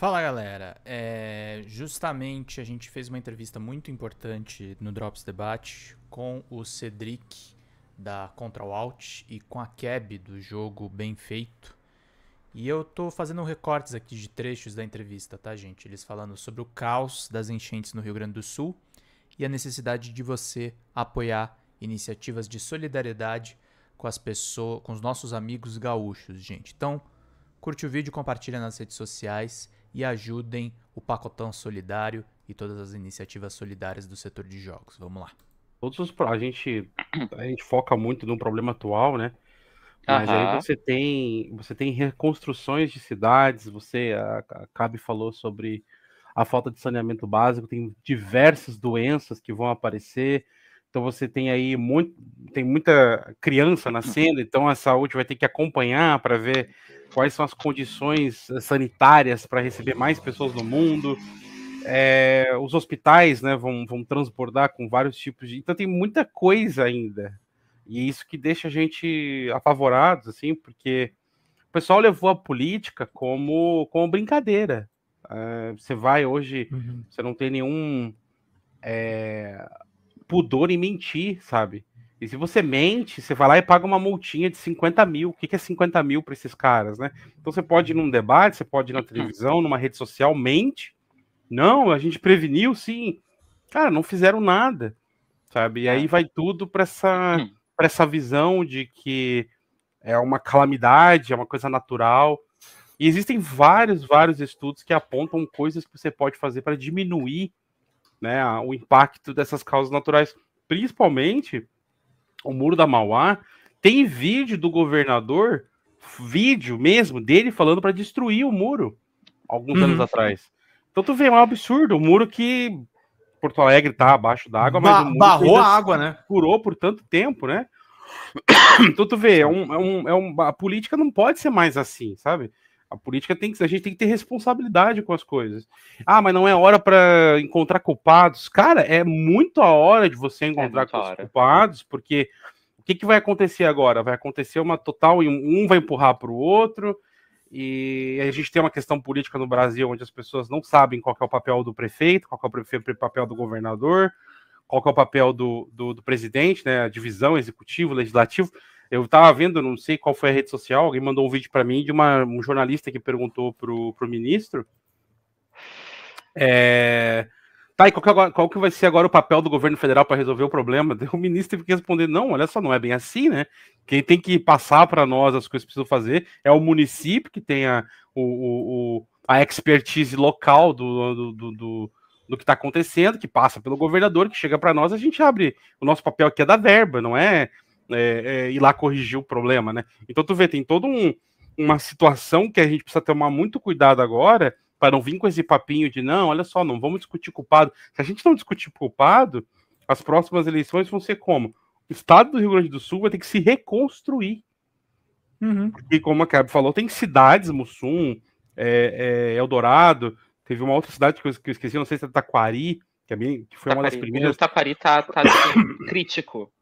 Fala galera, é, justamente a gente fez uma entrevista muito importante no Drops Debate com o Cedric da Control e com a Keb do jogo Bem Feito. E eu tô fazendo recortes aqui de trechos da entrevista, tá gente? Eles falando sobre o caos das enchentes no Rio Grande do Sul e a necessidade de você apoiar iniciativas de solidariedade com as pessoas, com os nossos amigos gaúchos, gente. Então, curte o vídeo, compartilha nas redes sociais e ajudem o pacotão solidário e todas as iniciativas solidárias do setor de jogos. Vamos lá. Todos os a gente a gente foca muito no problema atual, né? Mas uhum. aí você tem você tem reconstruções de cidades, você acabe a Cabe falou sobre a falta de saneamento básico, tem diversas doenças que vão aparecer, então você tem aí muito, tem muita criança uhum. nascendo, então a saúde vai ter que acompanhar para ver quais são as condições eh, sanitárias para receber mais pessoas no mundo. É, os hospitais né, vão, vão transbordar com vários tipos de. Então tem muita coisa ainda. E isso que deixa a gente apavorados, assim, porque o pessoal levou a política como, como brincadeira. É, você vai hoje, uhum. você não tem nenhum. É, pudor em mentir, sabe? E se você mente, você vai lá e paga uma multinha de 50 mil. O que, é 50 mil para esses caras, né? Então você pode ir num debate, você pode ir na televisão, numa rede social, mente. Não, a gente preveniu, sim. Cara, não fizeram nada, sabe? E aí é. vai tudo para essa, hum. pra essa visão de que é uma calamidade, é uma coisa natural. E existem vários, vários estudos que apontam coisas que você pode fazer para diminuir né, o impacto dessas causas naturais, principalmente o Muro da Mauá, tem vídeo do governador, vídeo mesmo dele falando para destruir o muro alguns uhum. anos atrás. Então tu vê é um absurdo, o um muro que Porto Alegre tá abaixo da água, mas barrou a água, né? Curou por tanto tempo, né? Então tu vê, é um, é um, é um, a política não pode ser mais assim, sabe? A política tem que, a gente tem que ter responsabilidade com as coisas. Ah, mas não é hora para encontrar culpados. Cara, é muito a hora de você é encontrar é culpados, porque o que, que vai acontecer agora? Vai acontecer uma total, e um vai empurrar para o outro, e a gente tem uma questão política no Brasil onde as pessoas não sabem qual é o papel do prefeito, qual é o papel do governador, qual é o papel do, do, do presidente, né? A divisão, executivo, legislativo. Eu estava vendo, não sei qual foi a rede social, alguém mandou um vídeo para mim de uma, um jornalista que perguntou pro, pro ministro. É, tá, e qual que, é agora, qual que, vai ser agora o papel do governo federal para resolver o problema? O ministro teve que responder: não, olha só, não é bem assim, né? Quem tem que passar para nós as coisas que precisam fazer é o município que tem a, o, o, a expertise local do, do, do, do do que está acontecendo, que passa pelo governador, que chega para nós, a gente abre. O nosso papel aqui é da verba, não é é, é, ir lá corrigir o problema, né? Então tu vê, tem toda um, uma situação que a gente precisa tomar muito cuidado agora para não vir com esse papinho de não, olha só, não vamos discutir culpado. Se a gente não discutir culpado, as próximas eleições vão ser como? O estado do Rio Grande do Sul vai ter que se reconstruir. Uhum. E como a Cab falou, tem cidades, Mussum, é, é, Eldorado, teve uma outra cidade que eu, esqueci, não sei se é Taquari, que, é bem, que foi Taquari, uma das primeiras. O Taquari está tá, tá assim, crítico.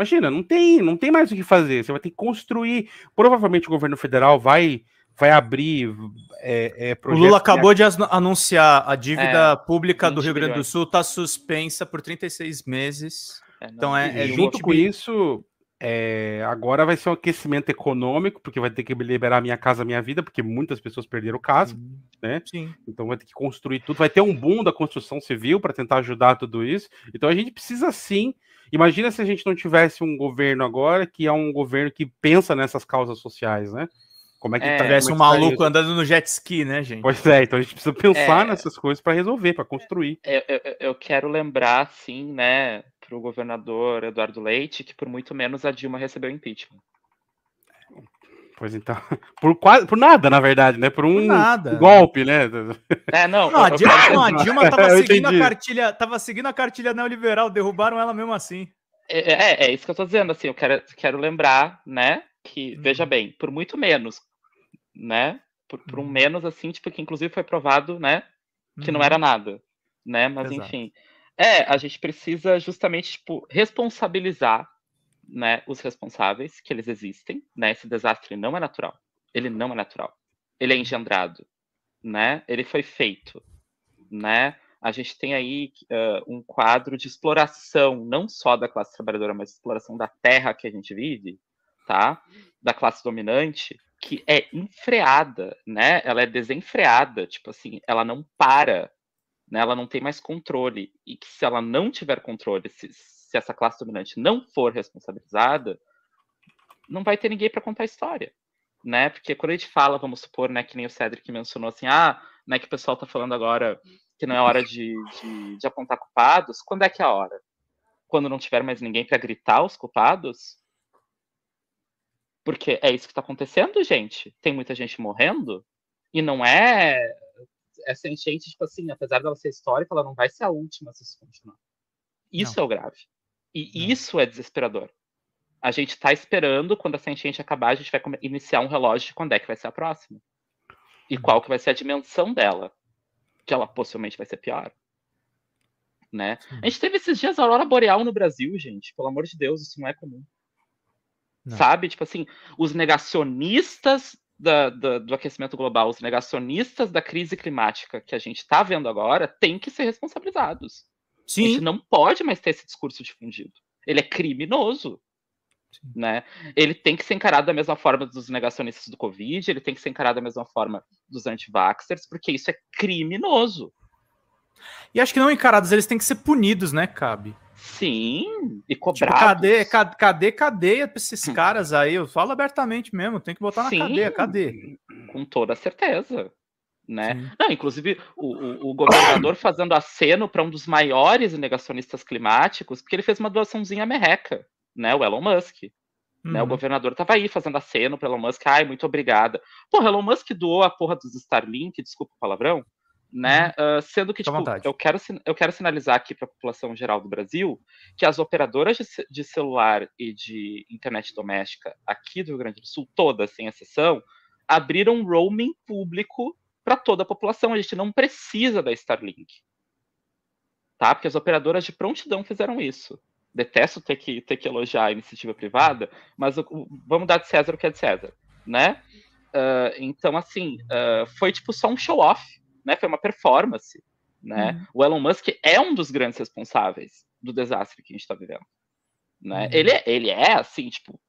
Imagina, não tem, não tem mais o que fazer. Você vai ter que construir. Provavelmente o governo federal vai vai abrir é, é, O Lula acabou de anunciar a dívida é, pública do Rio Grande do Sul está suspensa por 36 meses. É, então é, é junto com isso é, agora vai ser um aquecimento econômico porque vai ter que liberar minha casa minha vida porque muitas pessoas perderam casa, né? Sim. Então vai ter que construir tudo, vai ter um boom da construção civil para tentar ajudar tudo isso. Então a gente precisa sim Imagina se a gente não tivesse um governo agora que é um governo que pensa nessas causas sociais, né? Como é que é, tá- tivesse é um tá maluco andando no jet ski, né, gente? Pois é, então a gente precisa pensar é, nessas coisas para resolver, para construir. É, eu, eu, eu, quero lembrar, sim, né, para o governador Eduardo Leite, que por muito menos a Dilma recebeu impeachment. Pois então. Por, quase, por nada, na verdade, né? Por um por golpe, né? É, não. não, a, Dilma, não a Dilma, tava seguindo a cartilha, tava seguindo a cartilha neoliberal, derrubaram ela mesmo assim. É, é, é, é, isso que eu tô dizendo, assim, eu quero, quero lembrar, né? Que, hum. veja bem, por muito menos, né? Por, por um uhum. menos, assim, tipo, que inclusive foi provado, né? Que hum. não era uhum. nada, né? Mas Exato. enfim. É, a gente precisa justamente, tipo, responsabilizar né, os responsáveis que eles existem, né? Esse desastre não é natural. Ele não é natural. Ele é engendrado, né? Ele foi feito, né? A gente tem aí uh, um quadro de exploração, não só da classe trabalhadora, mas exploração da terra que a gente vive, tá? Da classe dominante, que é enfreada, né? Ela é desenfreada, tipo assim, ela não para, né? Ela não tem mais controle e que se ela não tiver controle, se, se essa classe dominante não for responsabilizada, não vai ter ninguém para contar a história, né? Porque quando a gente fala, vamos supor, né, que nem o Cedric mencionou assim, ah, né, que o pessoal está falando agora que não é hora de, de, de apontar culpados, quando é que é a hora? Quando não tiver mais ninguém para gritar os culpados? Porque é isso que está acontecendo, gente. Tem muita gente morrendo e não é, é essa enchente, tipo assim, apesar dela ser histórica, ela não vai ser a última se isso continuar. Isso não. é o grave. E é. isso é desesperador. A gente está esperando, quando essa enchente acabar, a gente vai iniciar um relógio de quando é que vai ser a próxima. E uhum. qual que vai ser a dimensão dela. Que ela possivelmente vai ser pior. Né? A gente teve esses dias a aurora boreal no Brasil, gente. Pelo amor de Deus, isso não é comum. Não. Sabe? Tipo assim, os negacionistas da, da, do aquecimento global, os negacionistas da crise climática que a gente está vendo agora, têm que ser responsabilizados. Sim. A gente não pode mais ter esse discurso difundido. Ele é criminoso. Né? Ele tem que ser encarado da mesma forma dos negacionistas do Covid, ele tem que ser encarado da mesma forma dos anti-vaxxers, porque isso é criminoso. E acho que não encarados, eles têm que ser punidos, né, Cabe? Sim, e tipo, cobrados. Tipo, cadê, cadê, cadê cadeia pra esses hum. caras aí? Eu falo abertamente mesmo, tem que botar Sim, na cadeia, cadê? Com toda certeza né? Não, inclusive o, o, o governador fazendo aceno para um dos maiores negacionistas climáticos, porque ele fez uma doaçãozinha merreca, né? O Elon Musk. Uhum. Né, o uhum. governador estava aí fazendo aceno para Elon Musk, ai, muito obrigada. Porra, Elon Musk doou a porra dos Starlink, desculpa o palavrão, né? Uhum. Uh, sendo que, tipo, eu quero, eu quero sinalizar aqui para a população geral do Brasil que as operadoras de, de, celular e de internet doméstica aqui do Rio Grande do Sul, todas, sem exceção, abriram roaming público para toda a população. A gente não precisa da Starlink. Tá? Porque as operadoras de prontidão fizeram isso. Detesto ter que, ter que elogiar a iniciativa privada, mas o, vamos dar de César o que é de César, né? Uh, então, assim, uh, foi tipo só um show-off, né? Foi uma performance, né? Uhum. O Elon Musk é um dos grandes responsáveis do desastre que a gente está vivendo, né? Uhum. Ele, é, ele é, assim, tipo...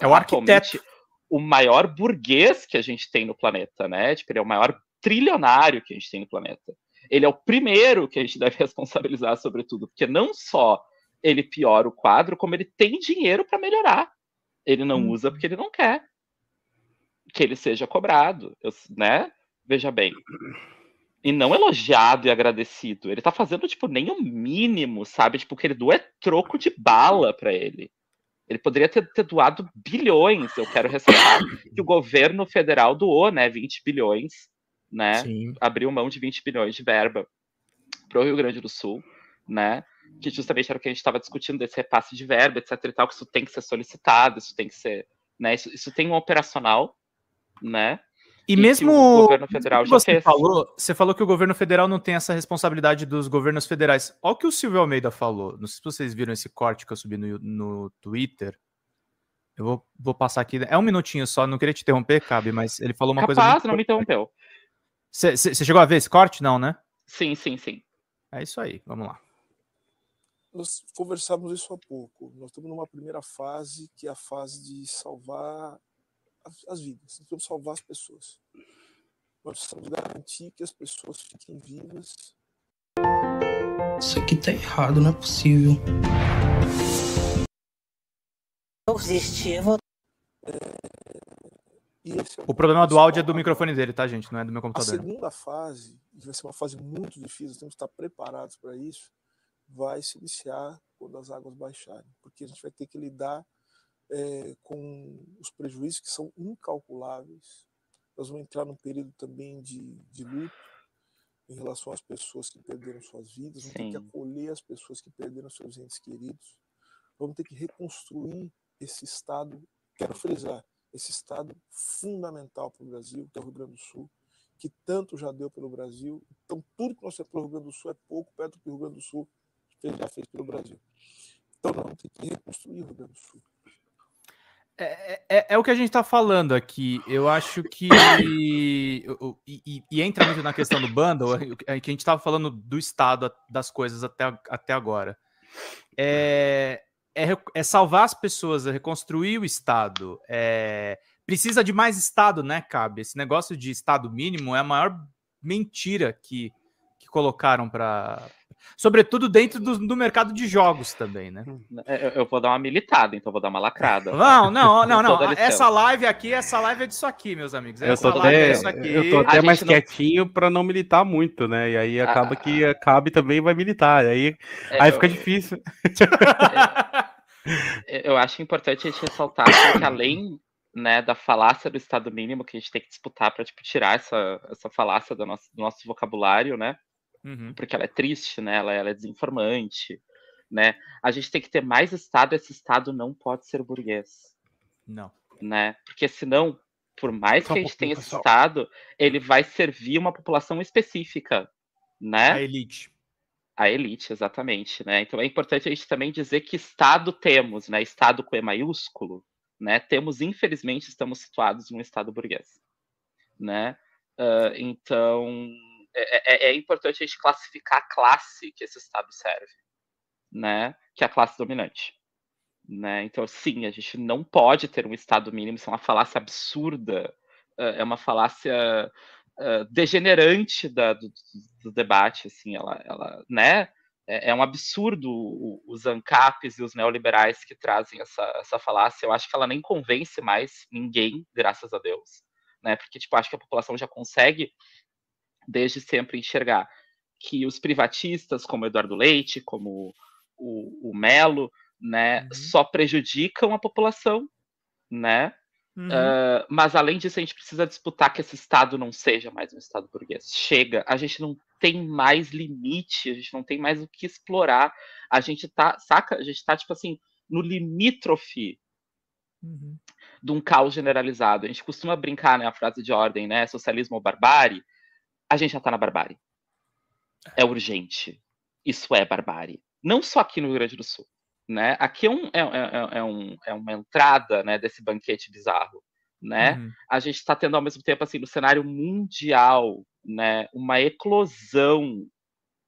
É o arquiteto o maior burguês que a gente tem no planeta, né? Tipo, ele é o maior trilionário que a gente tem no planeta. Ele é o primeiro que a gente deve responsabilizar, sobretudo, porque não só ele piora o quadro, como ele tem dinheiro para melhorar. Ele não hum. usa porque ele não quer que ele seja cobrado, eu, né? Veja bem. E não elogiado e agradecido. Ele tá fazendo, tipo, nem o mínimo, sabe? Tipo, o que ele doa é troco de bala para ele. Ele poderia ter, ter, doado bilhões, eu quero ressaltar, que o governo federal doou, né? 20 bilhões né? Sim. Abriu mão de 20 bilhões de verba para o Rio Grande do Sul, né? Que justamente era o que a gente estava discutindo, desse repasse de verba, etc. e tal, que isso tem que ser solicitado, isso tem que ser. Né? Isso, isso tem um operacional, né? E, e mesmo o governo federal já você fez. Falou, você falou que o governo federal não tem essa responsabilidade dos governos federais. Olha o que o Silvio Almeida falou. Não sei se vocês viram esse corte que eu subi no, no Twitter. Eu vou, vou passar aqui. É um minutinho só, não queria te interromper, Cabe, mas ele falou uma Capaz, coisa. Capaz, não me interrompeu. Você chegou a ver esse corte? Não, né? Sim, sim, sim. É isso aí, vamos lá. Nós conversávamos isso há pouco. Nós estamos numa primeira fase, que é a fase de salvar as, vidas. Nós precisamos salvar as pessoas. Nós precisamos garantir que as pessoas fiquem vivas. Isso aqui tá errado, não é possível. Eu existia. eu vou. É esse é o problema do é áudio é do microfone dele, tá, gente? Não é do meu computador. A né? segunda fase, que vai ser uma fase muito difícil, temos que estar preparados para isso, vai se iniciar quando as águas baixarem, porque a gente vai ter que lidar é, com os prejuízos que são incalculáveis. Nós vamos entrar num período também de, de luto em relação às pessoas que perderam suas vidas, vamos Sim. ter que acolher as pessoas que perderam seus entes queridos, vamos ter que reconstruir esse estado. Quero frisar, esse estado fundamental para o Brasil, que é o Rio Grande do Sul, que tanto já deu pelo Brasil. Então, tudo que nós temos pelo Rio Grande do Sul é pouco perto do que o Rio Grande do Sul já fez pelo Brasil. Então, não, tem que reconstruir o Rio Grande do Sul. É, é, é, é o que a gente está falando aqui. Eu acho que. E, e, e, entra muito na questão do bundle, é, é que a gente estava falando do estado das coisas até, até agora. É, é, é salvar as pessoas, é reconstruir o Estado. É, precisa de mais Estado, né, Cabe? Esse negócio de Estado mínimo é a maior mentira que, que colocaram para. Sobretudo dentro do, do, mercado de jogos também, né? É, eu, eu, vou dar uma militada, então vou dar uma lacrada. Não, não, não, não. Essa live aqui, essa live é disso aqui, meus amigos. Essa é eu tô até, é Eu tô até mais quietinho para não militar muito, né? E aí acaba ah, que cabe também vai militar. Aí, é, aí fica eu... difícil. É, Eu acho importante a gente ressaltar assim, que além né, da falácia do Estado mínimo que a gente tem que disputar para tipo, tirar essa, essa falácia do nosso, do nosso vocabulário, né? Uhum. Porque ela é triste, né? Ela, ela é desinformante, né? A gente tem que ter mais Estado, esse Estado não pode ser burguês. Não. Né? Porque senão, por mais só que a gente um tenha esse Estado, ele vai servir uma população específica, né? A elite. A elite, exatamente, né? Então é importante a gente também dizer que Estado temos, né? Estado com E maiúsculo, né? Temos, infelizmente, estamos situados num Estado burguês, né? Uh, então é é, é, é, importante a gente classificar a classe que esse Estado serve, né? Que é a classe dominante. Né? Então, sim, a gente não pode ter um Estado mínimo, isso é uma falácia absurda, ah, é uma falácia eh, degenerante da, do, do, debate, assim, ela, ela né? É, é um absurdo os ANCAPs e os neoliberais que trazem essa, essa falácia. Eu acho que ela nem convence mais ninguém, graças a Deus. Né? Porque, tipo, acho que a população já consegue, desde sempre, enxergar que os privatistas, como Eduardo Leite, como o, o Melo, né, uhum. só prejudicam a população, né? Uhum. Uh, mas além disso, a gente precisa disputar que esse Estado não seja mais um Estado burguês. Chega, a gente não tem mais limite, a gente não tem mais o que explorar. A gente tá, saca? A gente tá, tipo assim, no limítrofe uhum. de um caos generalizado. A gente costuma brincar, né, a frase de ordem, né, socialismo ou barbárie. A gente já tá na barbárie. É urgente. Isso é barbárie. Não só aqui no Rio Grande do Sul né? Aqui é, um, é é, é, é, um, é uma entrada né, desse banquete bizarro, né? Uhum. A gente está tendo ao mesmo tempo assim no cenário mundial, né, uma eclosão,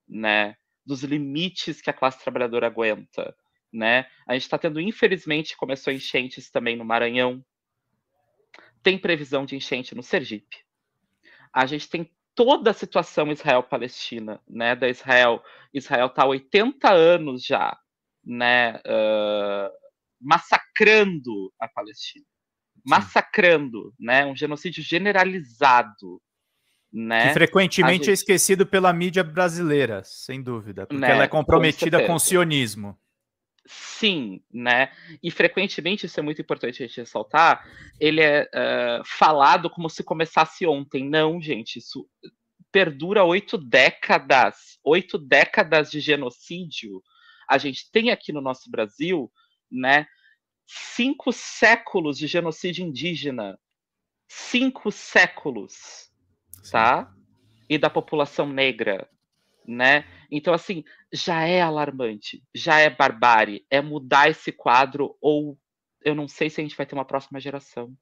né, dos limites que a classe trabalhadora aguenta, né? A gente está tendo, infelizmente, começou enchentes também no Maranhão. Tem previsão de enchente no Sergipe. A gente tem toda a situação Israel-Palestina, né? Da Israel, Israel está há 80 anos já né, uh, massacrando a Palestina, massacrando, né, um genocídio generalizado. Né? Que frequentemente é gente... é esquecido pela mídia brasileira, sem dúvida, porque né? ela é comprometida com, com o sionismo. Sim, né? E frequentemente, isso é muito importante a gente ressaltar, ele é uh, falado como se começasse ontem. Não, gente, isso perdura oito décadas, oito décadas de genocídio a gente tem aqui no nosso Brasil, né? Cinco séculos de genocídio indígena. Cinco séculos, tá? E da população negra, né? Então, assim, já é alarmante, já é barbárie, é mudar esse quadro ou eu não sei se a gente vai ter uma próxima geração.